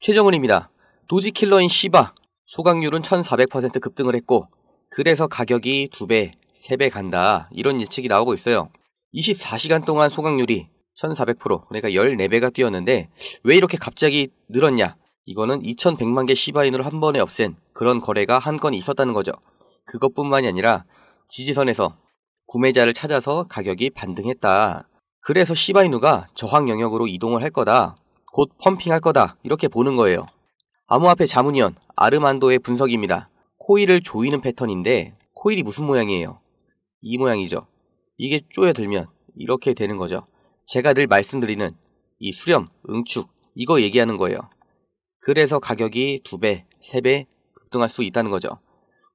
최정훈입니다 도지킬러인 시바 소각률은 1400% 급등을 했고 그래서 가격이 2배, 3배 간다 이런 예측이 나오고 있어요. 24시간 동안 소각률이 1400% 그러니까 14배가 뛰었는데 왜 이렇게 갑자기 늘었냐 이거는 2100만 개 시바인으로 한 번에 없앤 그런 거래가 한 건 있었다는 거죠. 그것뿐만이 아니라 지지선에서 구매자를 찾아서 가격이 반등했다. 그래서 시바이누가 저항 영역으로 이동을 할 거다. 곧 펌핑할 거다 이렇게 보는 거예요. 암호화폐 자문위원 아르만도의 분석입니다. 코일을 조이는 패턴인데 코일이 무슨 모양이에요? 이 모양이죠. 이게 쪼여들면 이렇게 되는 거죠. 제가 늘 말씀드리는 이 수렴, 응축 이거 얘기하는 거예요. 그래서 가격이 2배, 3배 급등할 수 있다는 거죠.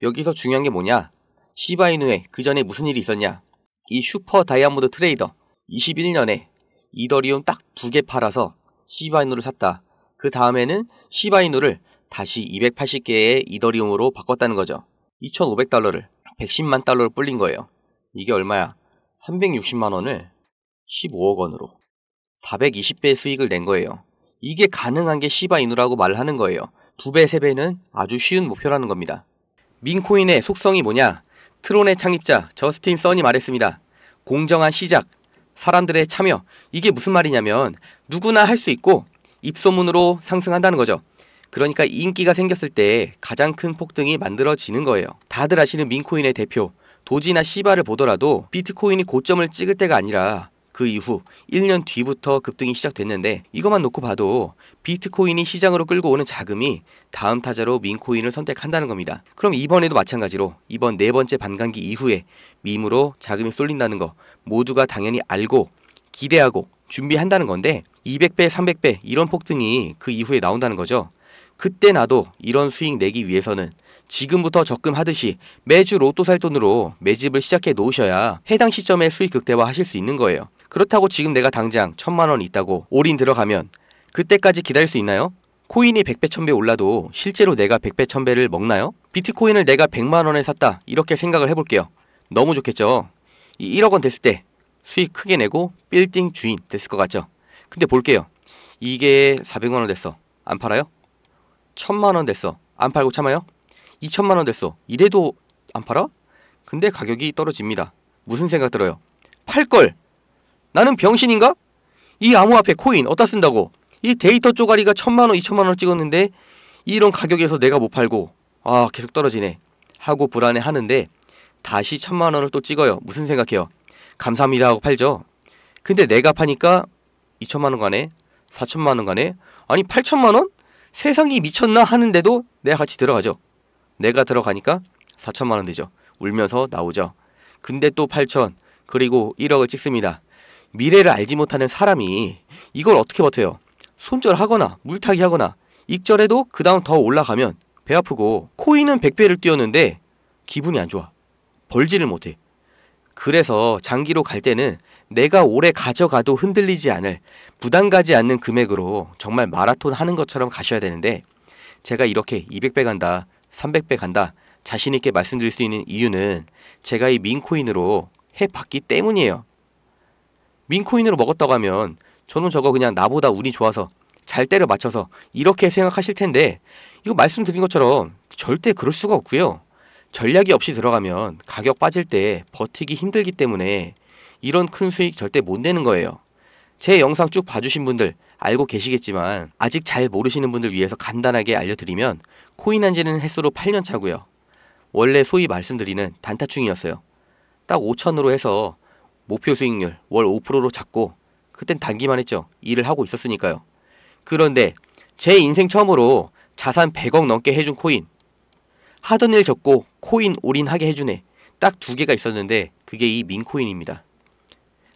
여기서 중요한 게 뭐냐? 시바이누에 그 전에 무슨 일이 있었냐? 이 슈퍼 다이아몬드 트레이더 21년에 이더리움 딱 두 개 팔아서 시바이누를 샀다. 그 다음에는 시바이누를 다시 280개의 이더리움으로 바꿨다는 거죠. 2,500달러를 110만 달러로 불린 거예요. 이게 얼마야? 360만 원을 15억 원으로 420배의 수익을 낸 거예요. 이게 가능한 게 시바이누라고 말 하는 거예요. 두 배, 세 배는 아주 쉬운 목표라는 겁니다. 민코인의 속성이 뭐냐? 트론의 창립자 저스틴 써니 말했습니다. 공정한 시작, 사람들의 참여. 이게 무슨 말이냐면 누구나 할 수 있고 입소문으로 상승한다는 거죠. 그러니까 인기가 생겼을 때 가장 큰 폭등이 만들어지는 거예요. 다들 아시는 민코인의 대표 도지나 시바를 보더라도 비트코인이 고점을 찍을 때가 아니라 그 이후 1년 뒤부터 급등이 시작됐는데 이것만 놓고 봐도 비트코인이 시장으로 끌고 오는 자금이 다음 타자로 민코인을 선택한다는 겁니다. 그럼 이번에도 마찬가지로 이번 네 번째 반감기 이후에 밈으로 자금이 쏠린다는 거 모두가 당연히 알고 기대하고 준비한다는 건데 200배, 300배 이런 폭등이 그 이후에 나온다는 거죠. 그때 나도 이런 수익 내기 위해서는 지금부터 적금하듯이 매주 로또 살 돈으로 매집을 시작해 놓으셔야 해당 시점에 수익 극대화 하실 수 있는 거예요. 그렇다고 지금 내가 당장 천만 원 있다고 올인 들어가면 그때까지 기다릴 수 있나요? 코인이 100배, 1000배 올라도 실제로 내가 100배, 1000배를 먹나요? 비트코인을 내가 100만 원에 샀다. 이렇게 생각을 해볼게요. 너무 좋겠죠? 이 1억 원 됐을 때 수익 크게 내고 빌딩 주인 됐을 것 같죠? 근데 볼게요. 이게 400만 원 됐어. 안 팔아요? 1000만 원 됐어. 안 팔고 참아요? 2천만 원 됐어. 이래도 안 팔아? 근데 가격이 떨어집니다. 무슨 생각 들어요? 팔 걸! 나는 병신인가? 이 암호화폐 코인 어디다 쓴다고? 이 데이터 쪼가리가 천만원, 이천만원 찍었는데 이런 가격에서 내가 못 팔고 아 계속 떨어지네 하고 불안해하는데 다시 천만원을 또 찍어요. 무슨 생각해요? 감사합니다 하고 팔죠. 근데 내가 파니까 이천만원 가네, 사천만원 가네, 아니 팔천만원? 세상이 미쳤나 하는데도 내가 같이 들어가죠. 내가 들어가니까 사천만원 되죠. 울면서 나오죠. 근데 또 팔천 그리고 1억을 찍습니다. 미래를 알지 못하는 사람이 이걸 어떻게 버텨요? 손절하거나 물타기 하거나 익절해도 그 다음 더 올라가면 배 아프고 코인은 100배를 뛰었는데 기분이 안 좋아. 벌지를 못해. 그래서 장기로 갈 때는 내가 오래 가져가도 흔들리지 않을 부담 가지 않는 금액으로 정말 마라톤 하는 것처럼 가셔야 되는데 제가 이렇게 200배 간다, 300배 간다 자신 있게 말씀드릴 수 있는 이유는 제가 이 민코인으로 해봤기 때문이에요. 윈코인으로 먹었다고 하면 저는 저거 그냥 나보다 운이 좋아서 잘 때려 맞춰서 이렇게 생각하실 텐데 이거 말씀드린 것처럼 절대 그럴 수가 없고요. 전략이 없이 들어가면 가격 빠질 때 버티기 힘들기 때문에 이런 큰 수익 절대 못 내는 거예요. 제 영상 쭉 봐주신 분들 알고 계시겠지만 아직 잘 모르시는 분들 위해서 간단하게 알려드리면 코인 한 지는 횟수로 8년 차고요. 원래 소위 말씀드리는 단타충이었어요. 딱 5천으로 해서 목표 수익률 월 5%로 잡고 그땐 단기만 했죠. 일을 하고 있었으니까요. 그런데 제 인생 처음으로 자산 100억 넘게 해준 코인. 하던 일 접고 코인 올인하게 해주네. 딱 두 개가 있었는데 그게 이 민코인입니다.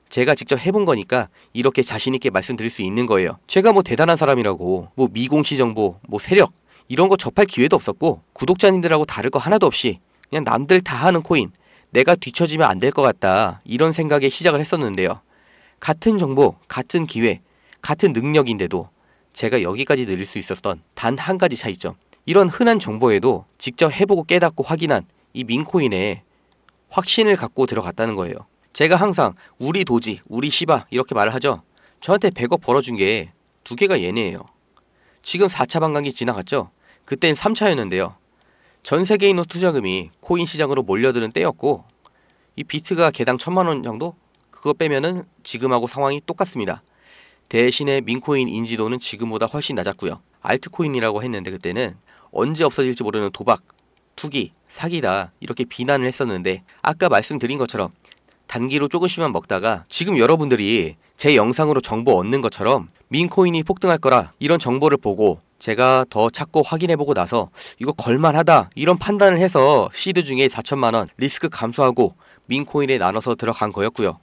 제가 직접 해본 거니까 이렇게 자신있게 말씀드릴 수 있는 거예요. 제가 뭐 대단한 사람이라고 뭐 미공시 정보, 뭐 세력 이런 거 접할 기회도 없었고 구독자님들하고 다를 거 하나도 없이 그냥 남들 다 하는 코인 내가 뒤처지면 안 될 것 같다 이런 생각에 시작을 했었는데요. 같은 정보, 같은 기회, 같은 능력인데도 제가 여기까지 늘릴 수 있었던 단 한 가지 차이점. 이런 흔한 정보에도 직접 해보고 깨닫고 확인한 이 민코인에 확신을 갖고 들어갔다는 거예요. 제가 항상 우리 도지, 우리 시바 이렇게 말을 하죠. 저한테 100억 벌어준 게 두 개가 얘네예요. 지금 4차 반감기 지나갔죠? 그땐 3차였는데요. 전 세계인의 투자금이 코인 시장으로 몰려드는 때였고 이 비트가 개당 천만 원 정도 그거 빼면은 지금하고 상황이 똑같습니다. 대신에 민코인 인지도는 지금보다 훨씬 낮았고요. 알트코인이라고 했는데 그때는 언제 없어질지 모르는 도박, 투기, 사기다 이렇게 비난을 했었는데 아까 말씀드린 것처럼 단기로 조금씩만 먹다가 지금 여러분들이 제 영상으로 정보 얻는 것처럼 민코인이 폭등할 거라 이런 정보를 보고 제가 더 찾고 확인해보고 나서 이거 걸만하다 이런 판단을 해서 시드 중에 4천만원 리스크 감소하고 민코인에 나눠서 들어간 거였고요.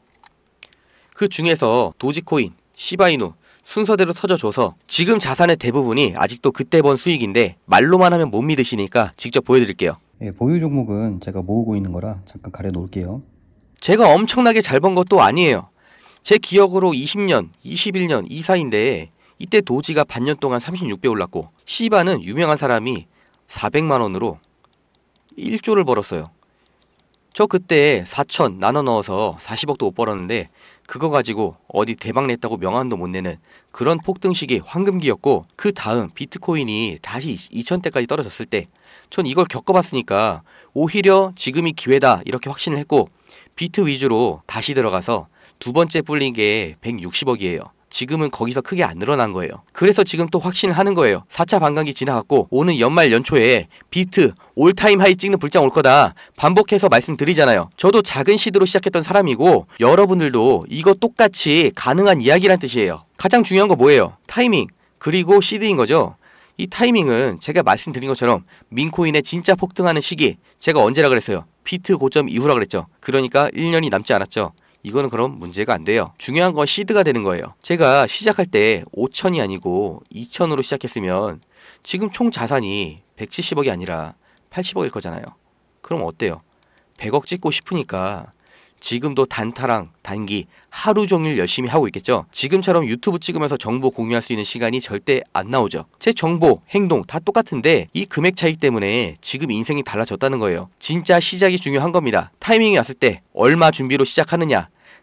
그 중에서 도지코인, 시바이누 순서대로 터져줘서 지금 자산의 대부분이 아직도 그때 번 수익인데 말로만 하면 못 믿으시니까 직접 보여드릴게요. 예, 보유 종목은 제가 모으고 있는 거라 잠깐 가려놓을게요. 제가 엄청나게 잘 번 것도 아니에요. 제 기억으로 20년, 21년 이사인데 이때 도지가 반년 동안 36배 올랐고 시바는 유명한 사람이 400만 원으로 1조를 벌었어요. 저 그때 4천 나눠 넣어서 40억도 못 벌었는데 그거 가지고 어디 대박 냈다고 명함도 못 내는 그런 폭등식이 황금기였고 그 다음 비트코인이 다시 2천대까지 떨어졌을 때 전 이걸 겪어봤으니까 오히려 지금이 기회다 이렇게 확신을 했고 비트 위주로 다시 들어가서 두 번째 불린 게 160억이에요. 지금은 거기서 크게 안 늘어난 거예요. 그래서 지금 또 확신을 하는 거예요. 4차 반감기 지나갔고 오는 연말 연초에 비트 올타임 하이 찍는 불장 올 거다. 반복해서 말씀드리잖아요. 저도 작은 시드로 시작했던 사람이고 여러분들도 이거 똑같이 가능한 이야기란 뜻이에요. 가장 중요한 거 뭐예요? 타이밍 그리고 시드인 거죠. 이 타이밍은 제가 말씀드린 것처럼 민코인의 진짜 폭등하는 시기 제가 언제라 그랬어요? 비트 고점 이후라 그랬죠. 그러니까 1년이 남지 않았죠. 이거는 그럼 문제가 안 돼요. 중요한 건 시드가 되는 거예요. 제가 시작할 때 5천이 아니고 2천으로 시작했으면 지금 총 자산이 170억이 아니라 80억일 거잖아요. 그럼 어때요? 100억 찍고 싶으니까 지금도 단타랑 단기 하루 종일 열심히 하고 있겠죠. 지금처럼 유튜브 찍으면서 정보 공유할 수 있는 시간이 절대 안 나오죠. 제 정보, 행동 다 똑같은데 이 금액 차이 때문에 지금 인생이 달라졌다는 거예요. 진짜 시작이 중요한 겁니다. 타이밍이 왔을 때 얼마 준비로 시작하느냐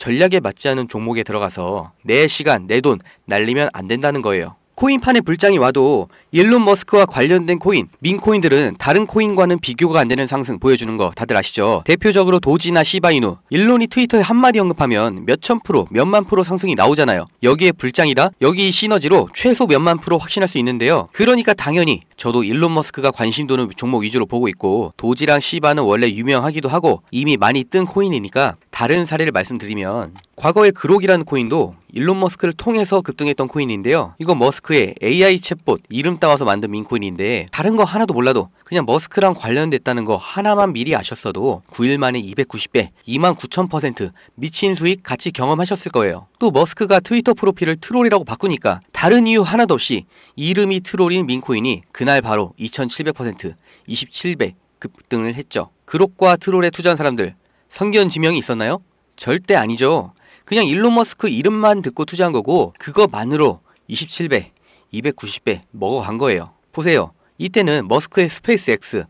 전략에 맞지 않은 종목에 들어가서 내 시간, 내 돈 날리면 안 된다는 거예요. 코인판에 불장이 와도 일론 머스크와 관련된 코인, 민코인들은 다른 코인과는 비교가 안 되는 상승 보여주는 거 다들 아시죠? 대표적으로 도지나 시바이누. 일론이 트위터에 한마디 언급하면 몇천 프로, 몇만 프로 상승이 나오잖아요. 여기에 불장이다? 여기 시너지로 최소 몇만 프로 확신할 수 있는데요. 그러니까 당연히 저도 일론 머스크가 관심 도는 종목 위주로 보고 있고 도지랑 시바는 원래 유명하기도 하고 이미 많이 뜬 코인이니까 다른 사례를 말씀드리면 과거에 그록이라는 코인도 일론 머스크를 통해서 급등했던 코인인데요. 이건 머스크의 AI 챗봇 이름 따와서 만든 민코인인데 다른 거 하나도 몰라도 그냥 머스크랑 관련됐다는 거 하나만 미리 아셨어도 9일 만에 290배, 29,000% 미친 수익 같이 경험하셨을 거예요. 또 머스크가 트위터 프로필을 트롤이라고 바꾸니까 다른 이유 하나도 없이 이름이 트롤인 민코인이 그날 바로 2,700%, 27배 급등을 했죠. 그록과 트롤에 투자한 사람들 성견 지명이 있었나요? 절대 아니죠. 그냥 일론 머스크 이름만 듣고 투자한 거고 그거만으로 27배, 290배 먹어간 거예요. 보세요. 이때는 머스크의 스페이스X,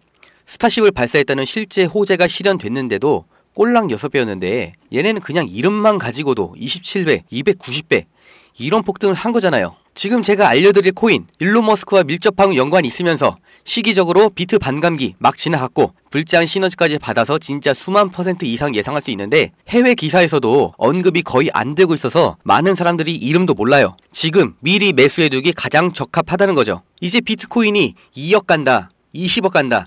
스타쉽을 발사했다는 실제 호재가 실현됐는데도 꼴랑 6배였는데 얘네는 그냥 이름만 가지고도 27배, 290배 이런 폭등을 한 거잖아요. 지금 제가 알려드릴 코인 일론 머스크와 밀접한 연관이 있으면서 시기적으로 비트 반감기 막 지나갔고 불장 시너지까지 받아서 진짜 수만 퍼센트 이상 예상할 수 있는데 해외 기사에서도 언급이 거의 안 되고 있어서 많은 사람들이 이름도 몰라요. 지금 미리 매수해두기 가장 적합하다는 거죠. 이제 비트코인이 2억 간다, 20억 간다,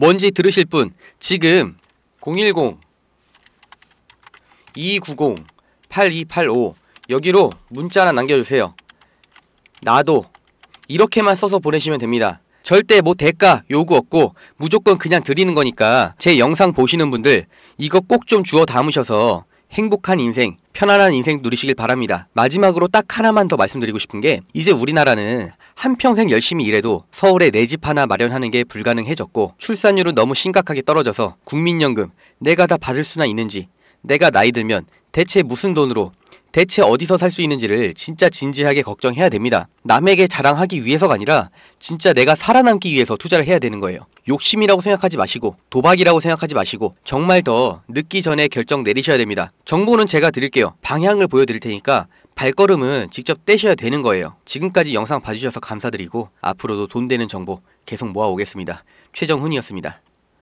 뭔지 들으실 분 지금 010 290 8285 여기로 문자 하나 남겨주세요. 나도 이렇게만 써서 보내시면 됩니다. 절대 뭐 대가 요구 없고 무조건 그냥 드리는 거니까 제 영상 보시는 분들 이거 꼭 좀 주워 담으셔서 행복한 인생, 편안한 인생 누리시길 바랍니다. 마지막으로 딱 하나만 더 말씀드리고 싶은 게 이제 우리나라는 한평생 열심히 일해도 서울에 내 집 하나 마련하는 게 불가능해졌고 출산율은 너무 심각하게 떨어져서 국민연금 내가 다 받을 수나 있는지 내가 나이 들면 대체 무슨 돈으로 대체 어디서 살 수 있는지를 진짜 진지하게 걱정해야 됩니다. 남에게 자랑하기 위해서가 아니라 진짜 내가 살아남기 위해서 투자를 해야 되는 거예요. 욕심이라고 생각하지 마시고 도박이라고 생각하지 마시고 정말 더 늦기 전에 결정 내리셔야 됩니다. 정보는 제가 드릴게요. 방향을 보여드릴 테니까 발걸음은 직접 떼셔야 되는 거예요. 지금까지 영상 봐주셔서 감사드리고 앞으로도 돈 되는 정보 계속 모아오겠습니다. 최정훈이었습니다.